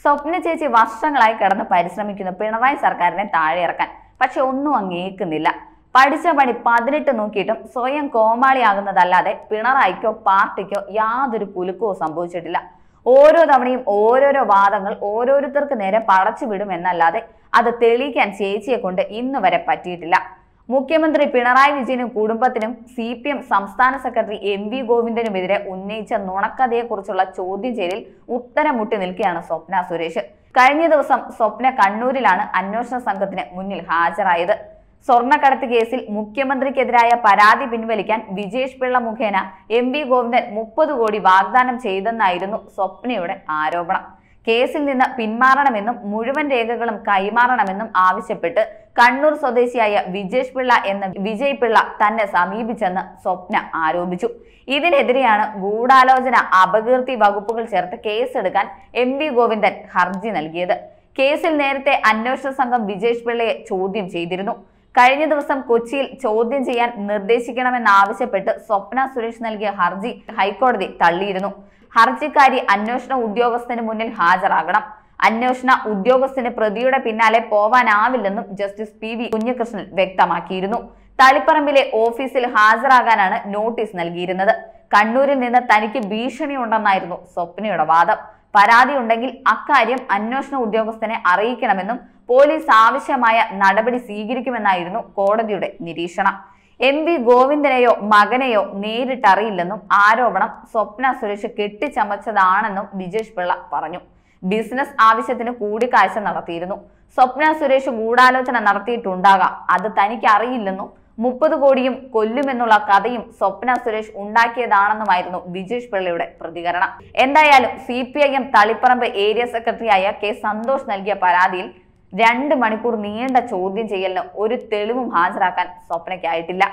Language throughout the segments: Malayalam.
സ്വപ്ന ചേച്ചി വർഷങ്ങളായി കിടന്ന് പരിശ്രമിക്കുന്നു പിണറായി സർക്കാരിനെ താഴെ ഇറക്കാൻ പക്ഷെ ഒന്നും അങ്ങേക്കുന്നില്ല പഠിച്ച പണി പതിനെട്ട് നോക്കിയിട്ടും സ്വയം കോമാളിയാകുന്നതല്ലാതെ പിണറായിക്കോ പാർട്ടിക്കോ യാതൊരു കുലുക്കവും സംഭവിച്ചിട്ടില്ല ഓരോ തവണയും ഓരോരോ വാദങ്ങൾ ഓരോരുത്തർക്ക് നേരെ വിടും എന്നല്ലാതെ അത് തെളിയിക്കാൻ ചേച്ചിയെ കൊണ്ട് ഇന്നുവരെ പറ്റിയിട്ടില്ല മുഖ്യമന്ത്രി പിണറായി വിജയനും കുടുംബത്തിനും സി പി എം സംസ്ഥാന സെക്രട്ടറി എം വി ഗോവിന്ദനുമെതിരെ ഉന്നയിച്ച നുണക്കഥയെക്കുറിച്ചുള്ള ചോദ്യം ചെയ്തിൽ ഉത്തരം മുട്ടി നിൽക്കുകയാണ് സ്വപ്ന സുരേഷ് കഴിഞ്ഞ ദിവസം സ്വപ്ന കണ്ണൂരിലാണ് അന്വേഷണ സംഘത്തിന് മുന്നിൽ ഹാജരായത് സ്വർണ്ണക്കടത്ത് കേസിൽ മുഖ്യമന്ത്രിക്കെതിരായ പരാതി പിൻവലിക്കാൻ വിജേഷ് പിള്ള മുഖേന എം വി ഗോവിന്ദൻ മുപ്പത് കോടി വാഗ്ദാനം ചെയ്തെന്നായിരുന്നു സ്വപ്നയുടെ ആരോപണം കേസിൽ നിന്ന് പിന്മാറണമെന്നും മുഴുവൻ രേഖകളും കൈമാറണമെന്നും ആവശ്യപ്പെട്ട് കണ്ണൂർ സ്വദേശിയായ വിജേഷ് പിള്ള എന്ന വിജയ് പിള്ള തന്നെ സമീപിച്ചെന്ന് സ്വപ്ന ആരോപിച്ചു ഇതിനെതിരെയാണ് ഗൂഢാലോചന അപകീർത്തി വകുപ്പുകൾ ചേർത്ത് കേസെടുക്കാൻ എം വി ഗോവിന്ദൻ ഹർജി നൽകിയത് കേസിൽ നേരത്തെ അന്വേഷണ സംഘം വിജേഷ് പിള്ളയെ ചോദ്യം ചെയ്തിരുന്നു കഴിഞ്ഞ ദിവസം കൊച്ചിയിൽ ചോദ്യം ചെയ്യാൻ നിർദ്ദേശിക്കണമെന്നാവശ്യപ്പെട്ട് സ്വപ്ന സുരേഷ് നൽകിയ ഹർജി ഹൈക്കോടതി തള്ളിയിരുന്നു ഹർജിക്കാരി അന്വേഷണ ഉദ്യോഗസ്ഥന് മുന്നിൽ ഹാജരാകണം അന്വേഷണ ഉദ്യോഗസ്ഥന് പ്രതിയുടെ പിന്നാലെ പോവാനാവില്ലെന്നും ജസ്റ്റിസ് പി വി കുഞ്ഞികൃഷ്ണൻ വ്യക്തമാക്കിയിരുന്നു തളിപ്പറമ്പിലെ ഓഫീസിൽ ഹാജരാകാനാണ് നോട്ടീസ് നൽകിയിരുന്നത് കണ്ണൂരിൽ നിന്ന് തനിക്ക് ഭീഷണിയുണ്ടെന്നായിരുന്നു സ്വപ്നയുടെ വാദം പരാതി ഉണ്ടെങ്കിൽ അക്കാര്യം അന്വേഷണ ഉദ്യോഗസ്ഥനെ അറിയിക്കണമെന്നും പോലീസ് ആവശ്യമായ നടപടി സ്വീകരിക്കുമെന്നായിരുന്നു കോടതിയുടെ നിരീക്ഷണം എം വി ഗോവിന്ദനെയോ മകനെയോ നേരിട്ടറിയില്ലെന്നും ആരോപണം സ്വപ്ന സുരേഷ് കെട്ടിച്ചമച്ചതാണെന്നും വിജേഷ് പിള്ള പറഞ്ഞു ബിസിനസ് ആവശ്യത്തിന് കൂടിക്കാഴ്ച നടത്തിയിരുന്നു സ്വപ്ന സുരേഷ് ഗൂഢാലോചന നടത്തിയിട്ടുണ്ടാകാം അത് തനിക്ക് അറിയില്ലെന്നും മുപ്പത് കോടിയും കൊല്ലുമെന്നുള്ള കഥയും സ്വപ്ന സുരേഷ് ഉണ്ടാക്കിയതാണെന്നുമായിരുന്നു വിജേഷ് പിള്ളയുടെ പ്രതികരണം എന്തായാലും C P I M Taliparamba area സെക്രട്ടറിയായ കെ സന്തോഷ് നൽകിയ പരാതിയിൽ രണ്ട് മണിക്കൂർ നീണ്ട ചോദ്യം ചെയ്യലിന് ഒരു തെളിവും ഹാജരാക്കാൻ സ്വപ്നയ്ക്കായിട്ടില്ല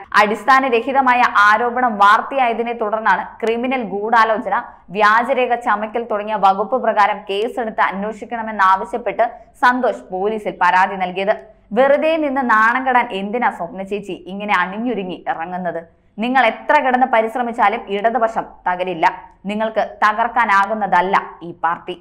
രഹിതമായ ആരോപണം വാർത്തയായതിനെ തുടർന്നാണ് ക്രിമിനൽ ഗൂഢാലോചന വ്യാജരേഖ ചമയ്ക്കൽ തുടങ്ങിയ വകുപ്പ് പ്രകാരം കേസെടുത്ത് അന്വേഷിക്കണമെന്നാവശ്യപ്പെട്ട് സന്തോഷ് പോലീസിൽ പരാതി നൽകിയത് വെറുതെ നിന്ന് നാണം കെടാൻ എന്തിനാ സ്വപ്ന ചേച്ചി ഇങ്ങനെ അണിഞ്ഞുരുങ്ങി ഇറങ്ങുന്നത് നിങ്ങൾ എത്ര കിടന്ന് പരിശ്രമിച്ചാലും ഇടതുപക്ഷം തകരില്ല നിങ്ങൾക്ക് തകർക്കാനാകുന്നതല്ല ഈ പാർട്ടി